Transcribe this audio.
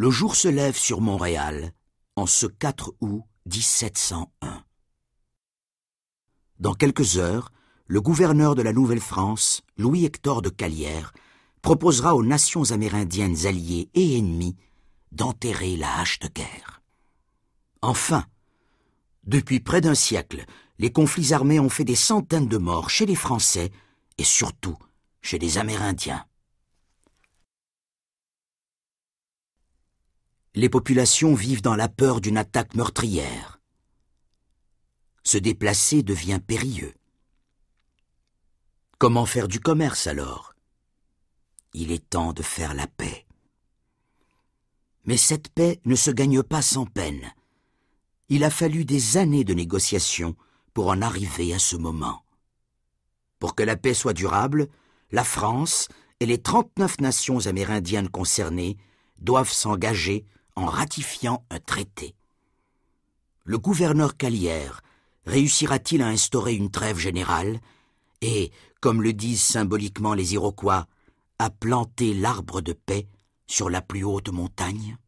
Le jour se lève sur Montréal en ce 4 août 1701. Dans quelques heures, le gouverneur de la Nouvelle-France, Louis-Hector de Calière, proposera aux nations amérindiennes alliées et ennemies d'enterrer la hache de guerre. Enfin, depuis près d'un siècle, les conflits armés ont fait des centaines de morts chez les Français et surtout chez les Amérindiens. les populations vivent dans la peur d'une attaque meurtrière. Se déplacer devient périlleux. Comment faire du commerce alors Il est temps de faire la paix. Mais cette paix ne se gagne pas sans peine. Il a fallu des années de négociations pour en arriver à ce moment. Pour que la paix soit durable, la France et les 39 nations amérindiennes concernées doivent s'engager en ratifiant un traité. Le gouverneur Calière réussira-t-il à instaurer une trêve générale et, comme le disent symboliquement les Iroquois, à planter l'arbre de paix sur la plus haute montagne